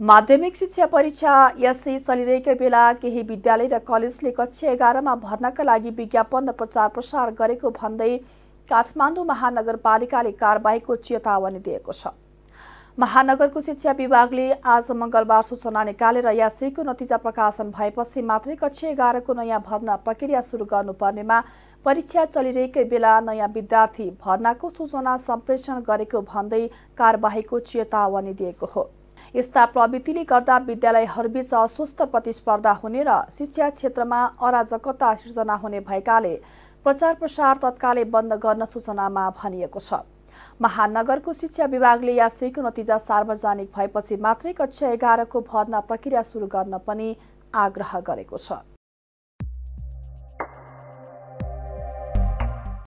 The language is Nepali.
माध्यमिक शिक्षा परीक्षा यसै चलिरहेकै बेला केही विद्यालय र कलेजले कक्षा एघारमा भर्नाका लागि विज्ञापन र प्रचार प्रसार गरेको भन्दै काठमाडौँ महानगरपालिकाले कारबाहीको चेतावनी दिएको छ महानगरको शिक्षा विभागले आज मङ्गलबार सूचना निकालेर यासैको नतिजा प्रकाशन भएपछि मात्रै कक्षा एघारको नयाँ भर्ना प्रक्रिया सुरु गर्नुपर्नेमा परीक्षा चलिरहेकै बेला नयाँ विद्यार्थी भर्नाको सूचना सम्प्रेषण गरेको भन्दै कारबाहीको चेतावनी दिएको हो यस्ता प्रवृत्तिले गर्दा विद्यालयहरूबीच अस्वस्थ प्रतिस्पर्धा हुने र शिक्षा क्षेत्रमा अराजकता सिर्जना हुने भएकाले प्रचार प्रसार तत्कालै बन्द गर्न सूचनामा भनिएको छ महानगरको शिक्षा विभागले यासैको नतिजा सार्वजनिक भएपछि मात्रै कक्षा एघारको भर्ना प्रक्रिया सुरु गर्न पनि आग्रह गरेको छ